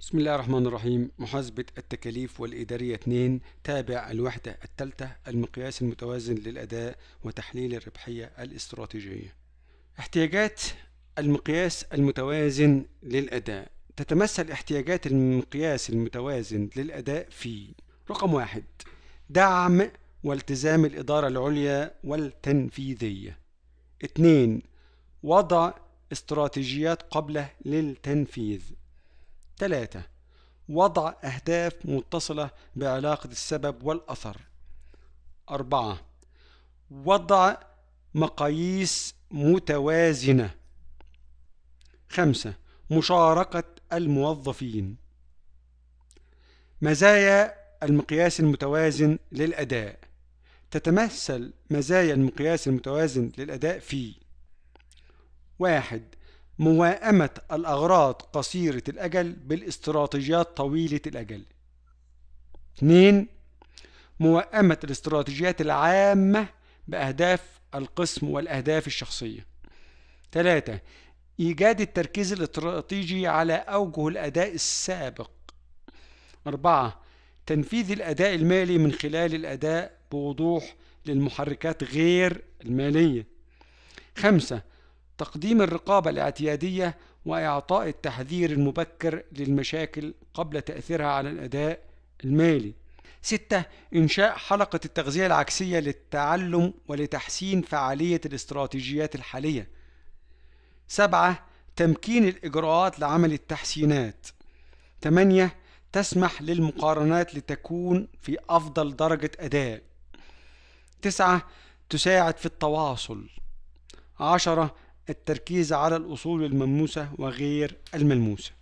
بسم الله الرحمن الرحيم محاسبة التكاليف والإدارية 2 تابع الوحدة الثالثة المقياس المتوازن للأداء وتحليل الربحية الاستراتيجية احتياجات المقياس المتوازن للأداء تتمثل احتياجات المقياس المتوازن للأداء في رقم واحد دعم والتزام الإدارة العليا والتنفيذية اثنين وضع استراتيجيات قبله للتنفيذ 3 وضع أهداف متصلة بعلاقة السبب والأثر 4 وضع مقاييس متوازنة 5 مشاركة الموظفين مزايا المقياس المتوازن للأداء تتمثل مزايا المقياس المتوازن للأداء في واحد موائمة الأغراض قصيرة الأجل بالاستراتيجيات طويلة الأجل. 2. موائمة الاستراتيجيات العامة بأهداف القسم والأهداف الشخصية. 3. إيجاد التركيز الاستراتيجي على أوجه الأداء السابق. 4. تنفيذ الأداء المالي من خلال الأداء بوضوح للمحركات غير المالية. 5. تقديم الرقابة الاعتيادية وإعطاء التحذير المبكر للمشاكل قبل تأثيرها على الأداء المالي. ستة إنشاء حلقة التغذية العكسية للتعلم ولتحسين فعالية الاستراتيجيات الحالية. سبعة تمكين الإجراءات لعمل التحسينات. ثمانية تسمح للمقارنات لتكون في أفضل درجة أداء. تسعة تساعد في التواصل. عشرة التركيز على الأصول الملموسة وغير الملموسة